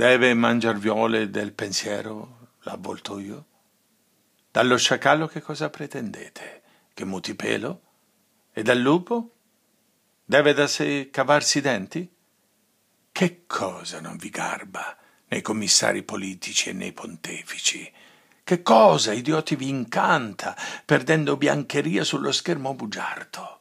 Deve mangiar viole del pensiero l'avvoltoio? Dallo sciacallo che cosa pretendete? Che muti pelo? E dal lupo? Deve da sé cavarsi i denti? Che cosa non vi garba nei commissari politici e nei pontefici? Che cosa, idioti, vi incanta perdendo biancheria sullo schermo bugiardo?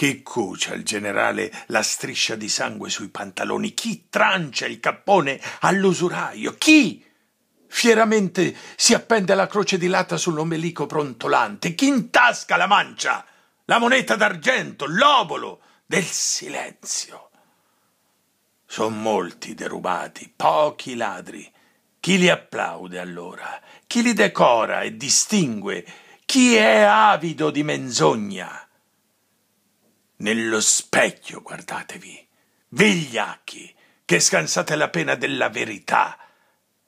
Chi cucia il generale la striscia di sangue sui pantaloni? Chi trancia il cappone all'usuraio? Chi fieramente si appende la croce di lata sull'omelico brontolante? Chi intasca la mancia, la moneta d'argento, l'obolo del silenzio? Sono molti derubati, pochi ladri. Chi li applaude allora? Chi li decora e distingue? Chi è avido di menzogna? Nello specchio guardatevi. Vigliacchi, che scansate la pena della verità.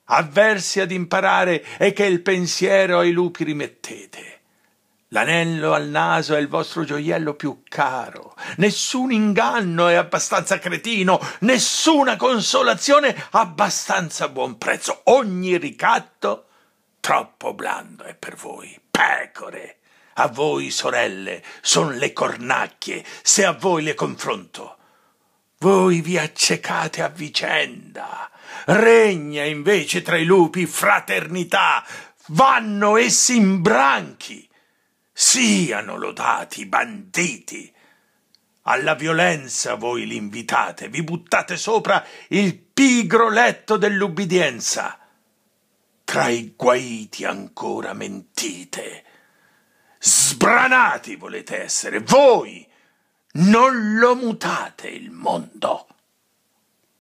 Avversi ad imparare e che il pensiero ai lupi rimettete. L'anello al naso è il vostro gioiello più caro. Nessun inganno è abbastanza cretino, nessuna consolazione abbastanza buon prezzo. Ogni ricatto troppo blando è per voi. Pecore! A voi, sorelle, son le cornacchie, se a voi le confronto. Voi vi accecate a vicenda. Regna invece tra i lupi fraternità. Vanno essi in branchi. Siano lodati i banditi. Alla violenza voi li invitate, vi buttate sopra il pigro letto dell'ubbidienza. Tra i guaiti ancora mentite Sbranati volete essere voi! Non lo mutate il mondo!